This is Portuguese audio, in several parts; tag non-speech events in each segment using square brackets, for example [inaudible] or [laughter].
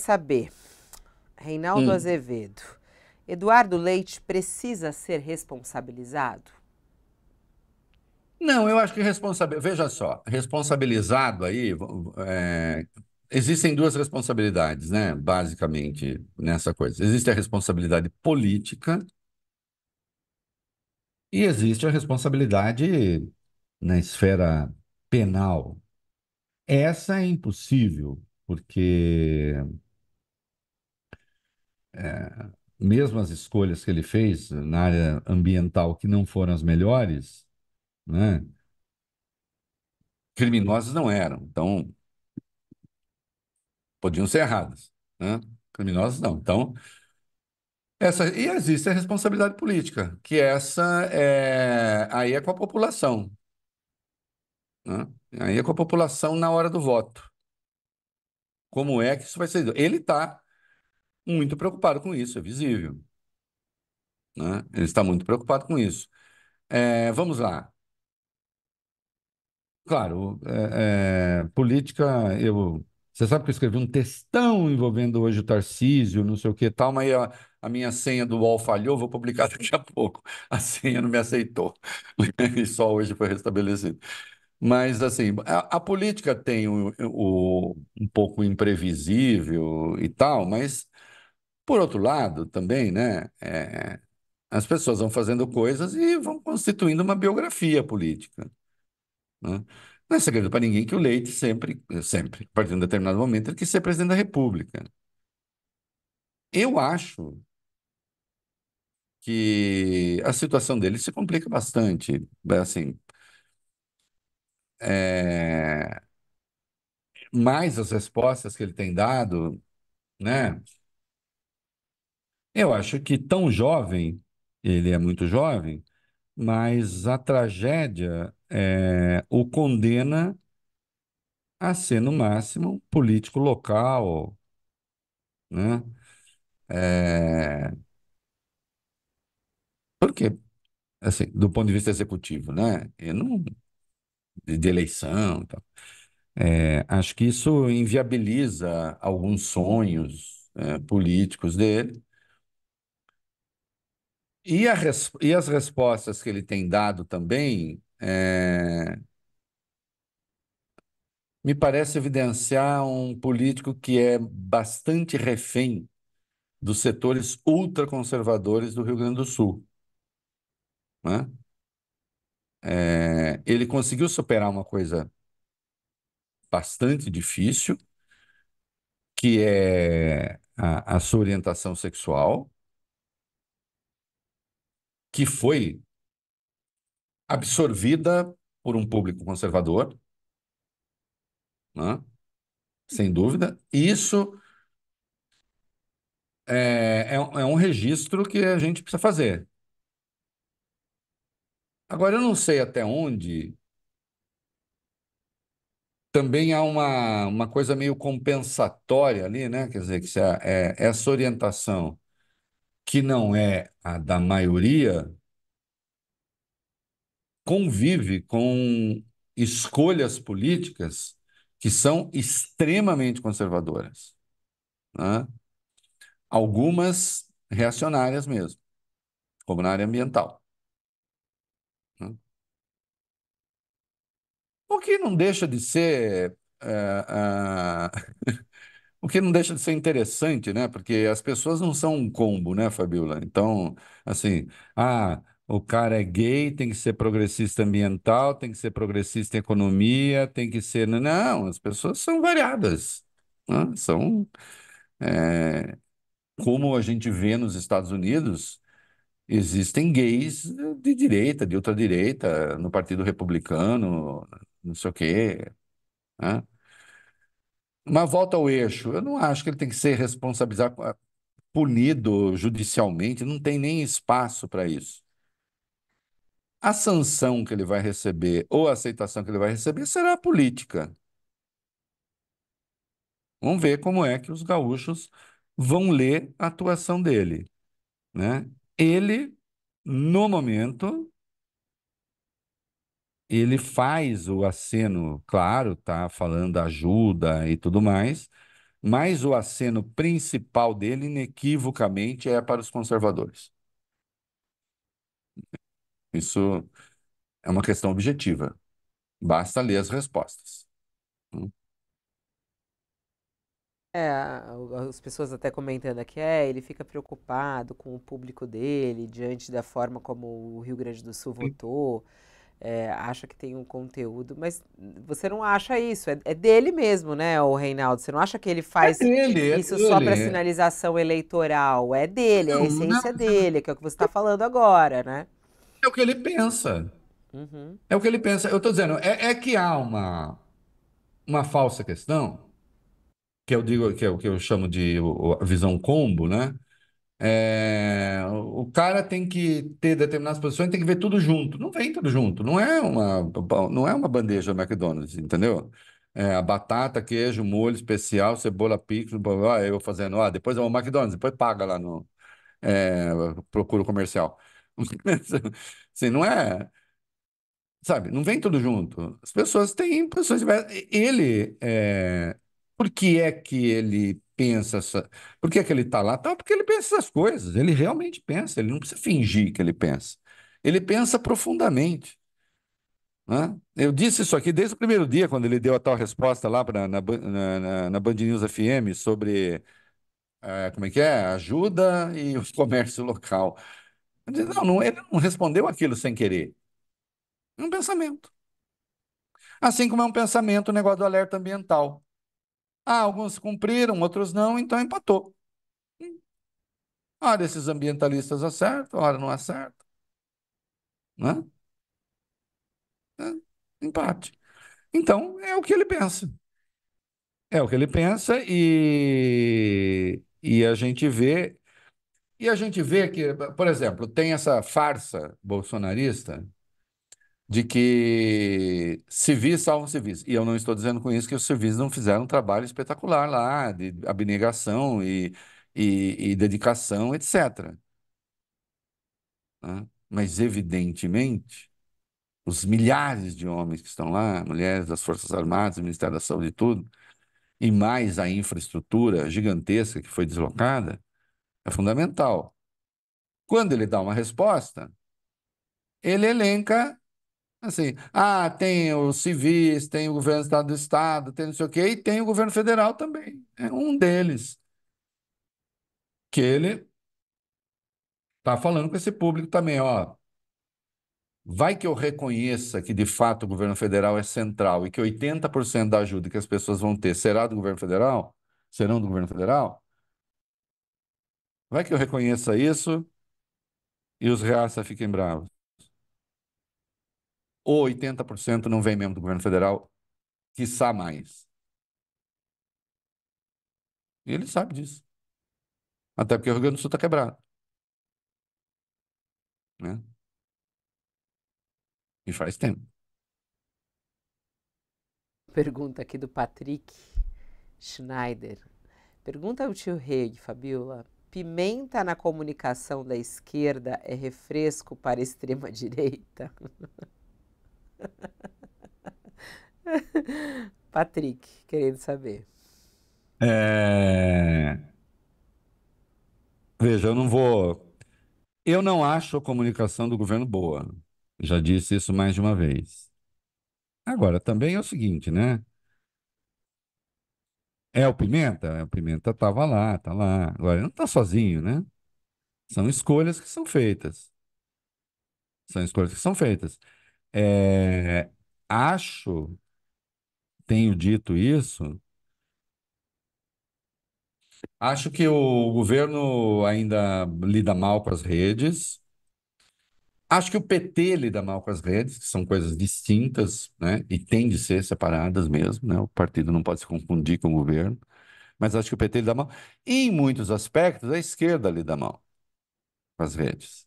saber, Reinaldo hum. Azevedo, Eduardo Leite precisa ser responsabilizado? Não, eu acho que responsabilizado. Veja só, responsabilizado aí. É... Existem duas responsabilidades, né? Basicamente, nessa coisa. Existe a responsabilidade política e existe a responsabilidade na esfera penal. Essa é impossível, porque é, mesmo as escolhas que ele fez na área ambiental que não foram as melhores, né, criminosas não eram. Então, podiam ser erradas, né? criminosas não. Então, essa, e existe a responsabilidade política, que essa é, aí é com a população. Né? Aí é com a população na hora do voto. Como é que isso vai ser? Ele está muito preocupado com isso, é visível. Né? Ele está muito preocupado com isso. É, vamos lá. Claro, é, é, política, eu. Você sabe que eu escrevi um textão envolvendo hoje o Tarcísio, não sei o que tal, mas a, a minha senha do UOL falhou, vou publicar [laughs] daqui a pouco. A senha não me aceitou. [laughs] E só hoje foi restabelecido. Mas, assim, a, a política tem o, o, um pouco imprevisível e tal, mas por outro lado, também, né, é, as pessoas vão fazendo coisas e vão constituindo uma biografia política. Né? Não é segredo para ninguém que o Leite sempre, sempre, a partir de um determinado momento, ele quis ser presidente da República. Eu acho que a situação dele se complica bastante. Né, assim, é... mais as respostas que ele tem dado, né? Eu acho que tão jovem, ele é muito jovem, mas a tragédia é, o condena a ser, no máximo, um político local, né? É... Eh, Porque, assim, do ponto de vista executivo, né? Eu não... de, de eleição, É, acho que isso inviabiliza alguns sonhos é, políticos dele e, a res... e as respostas que ele tem dado também é... me parece evidenciar um político que é bastante refém dos setores ultraconservadores do Rio Grande do Sul. Né? É... Ele conseguiu superar uma coisa bastante difícil, que é a, a sua orientação sexual que foi absorvida por um público conservador, né? sem dúvida. E isso é, é, é um registro que a gente precisa fazer. Agora, eu não sei até onde também há uma, uma coisa meio compensatória ali, né? Quer dizer, que se a, é, essa orientação que não é a da maioria, convive com escolhas políticas que são extremamente conservadoras. Né? Algumas reacionárias mesmo, como na área ambiental. Né? O que não deixa de ser. Uh, uh... [laughs] O que não deixa de ser interessante, né? Porque as pessoas não são um combo, né, Fabiola? Então, assim, ah, o cara é gay, tem que ser progressista ambiental, tem que ser progressista em economia, tem que ser. Não, as pessoas são variadas. Né? São. É, como a gente vê nos Estados Unidos, existem gays de direita, de ultradireita, no Partido Republicano, não sei o quê. Né? uma volta ao eixo. Eu não acho que ele tem que ser responsabilizado, ah, punido judicialmente, não tem nem espaço para isso. A sanção que ele vai receber ou a aceitação que ele vai receber será política. Vamos ver como é que os gaúchos vão ler a atuação dele. Né? Ele, no momento, ele faz o aceno, claro, tá falando ajuda e tudo mais, mas o aceno principal dele, inequivocamente, é para os conservadores. Isso é uma questão objetiva. Basta ler as respostas. É, as pessoas até comentando aqui, é, ele fica preocupado com o público dele, diante da forma como o Rio Grande do Sul votou é, acha que tem um conteúdo, mas você não acha isso, é, é dele mesmo, né, o Reinaldo? Você não acha que ele faz é dele, é isso só para sinalização eleitoral? É dele, não, a essência não, dele, que é o que você está falando agora, né? É o que ele pensa. Uhum. É o que ele pensa. Eu estou dizendo, é, é, que há uma, uma falsa questão, que eu digo, que é o que eu chamo de visão combo, né? É, o cara tem que ter determinadas posições, tem que ver tudo junto. Não vem tudo junto, não é uma, não é uma bandeja do McDonald's, entendeu? É, a batata, queijo, molho especial, cebola picles, eu fazendo, ah, depois é o McDonald's, depois paga lá no é, procura comercial. [laughs] assim, não é, sabe, não vem tudo junto. As pessoas têm pessoas diversas. Ele, é, por que é que ele pensa Por que, que ele está lá? Tá, porque ele pensa essas coisas, ele realmente pensa, ele não precisa fingir que ele pensa. Ele pensa profundamente. Né? Eu disse isso aqui desde o primeiro dia, quando ele deu a tal resposta lá pra, na, na, na Band News FM sobre é, como é que é? Ajuda e o [laughs] comércio local. Disse, não, não, ele não respondeu aquilo sem querer. É um pensamento. Assim como é um pensamento o negócio do alerta ambiental. Ah, alguns cumpriram, outros não, então empatou. Ora, esses ambientalistas acertam, ora não acertam. Né? É, empate. Então, é o que ele pensa. É o que ele pensa e, e a gente vê. E a gente vê que, por exemplo, tem essa farsa bolsonarista de que civis salvam civis. E eu não estou dizendo com isso que os civis não fizeram um trabalho espetacular lá, de abnegação e, e, e dedicação, etc. Né? Mas, evidentemente, os milhares de homens que estão lá, mulheres das Forças Armadas, do Ministério da Saúde e tudo, e mais a infraestrutura gigantesca que foi deslocada, é fundamental. Quando ele dá uma resposta, ele elenca Assim, ah, tem os civis, tem o governo do estado do estado, tem não sei o quê, e tem o governo federal também. É um deles. Que ele está falando com esse público também, ó. Vai que eu reconheça que de fato o governo federal é central e que 80% da ajuda que as pessoas vão ter será do governo federal? Serão do governo federal? Vai que eu reconheça isso e os reaça fiquem bravos ou 80% não vem mesmo do governo federal, quiçá mais. E ele sabe disso. Até porque o Rio Grande do Sul está quebrado. Né? E faz tempo. Pergunta aqui do Patrick Schneider. Pergunta ao tio Reg, Fabiola. Pimenta na comunicação da esquerda é refresco para a extrema-direita? [laughs] [laughs] Patrick, querendo saber. É... Veja, eu não vou. Eu não acho a comunicação do governo boa. Já disse isso mais de uma vez. Agora, também é o seguinte, né? É o Pimenta? É o Pimenta estava lá, tá lá. Agora, ele não está sozinho, né? São escolhas que são feitas. São escolhas que são feitas. É, acho, tenho dito isso, acho que o governo ainda lida mal com as redes. Acho que o PT lida mal com as redes, que são coisas distintas, né? E tem de ser separadas mesmo, né? O partido não pode se confundir com o governo. Mas acho que o PT lida mal. E em muitos aspectos, a esquerda lida mal com as redes.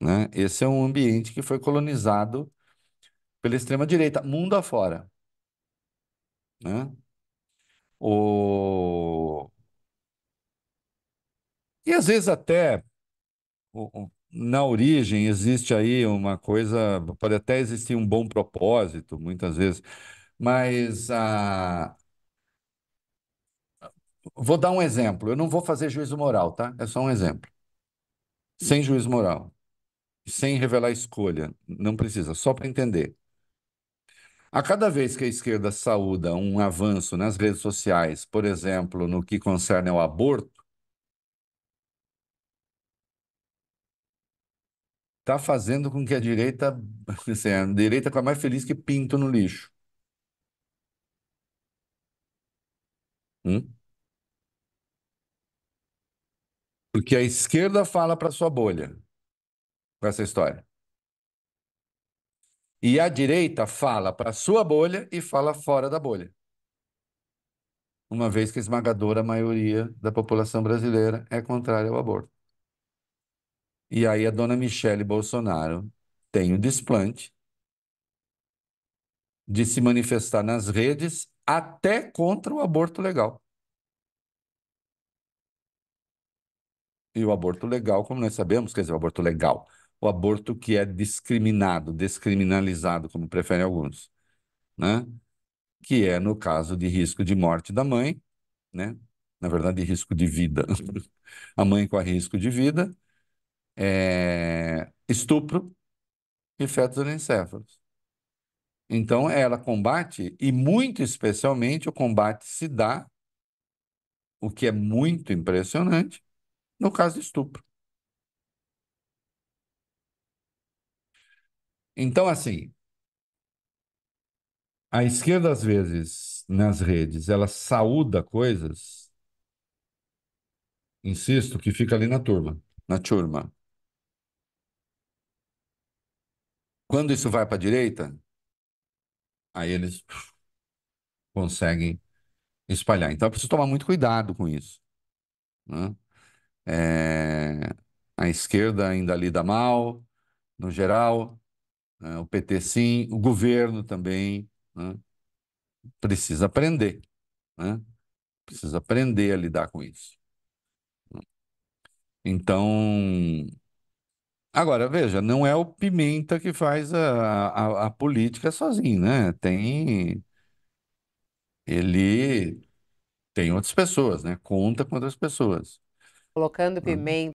Né? Esse é um ambiente que foi colonizado pela extrema-direita, mundo afora. Né? O... E às vezes até o, o, na origem existe aí uma coisa, pode até existir um bom propósito, muitas vezes, mas a... vou dar um exemplo. Eu não vou fazer juízo moral, tá? É só um exemplo. Sem juízo moral, sem revelar escolha, não precisa, só para entender. A cada vez que a esquerda saúda um avanço nas redes sociais, por exemplo, no que concerne ao aborto, está fazendo com que a direita, [laughs] assim, a direita fique tá mais feliz que pinto no lixo. Hum? Porque a esquerda fala para sua bolha com essa história. E a direita fala para a sua bolha e fala fora da bolha. Uma vez que a esmagadora maioria da população brasileira é contrária ao aborto. E aí a dona Michele Bolsonaro tem o desplante de se manifestar nas redes até contra o aborto legal. E o aborto legal, como nós sabemos, quer dizer, o aborto legal, o aborto que é discriminado, descriminalizado, como preferem alguns, né? que é no caso de risco de morte da mãe, né? na verdade, risco de vida. [laughs] a mãe com a risco de vida, é... estupro e fetos anencéfalos. Então, ela combate, e muito especialmente o combate se dá, o que é muito impressionante, no caso de estupro. Então, assim, a esquerda, às vezes, nas redes, ela saúda coisas, insisto, que fica ali na turma, na turma. Quando isso vai para a direita, aí eles conseguem espalhar. Então, é preciso tomar muito cuidado com isso. Né? É... A esquerda ainda lida mal, no geral, né? o PT sim, o governo também né? precisa aprender, né? precisa aprender a lidar com isso. Então, agora veja, não é o Pimenta que faz a, a, a política sozinho, né? Tem ele tem outras pessoas, né? Conta com outras pessoas. Colocando hum. pimenta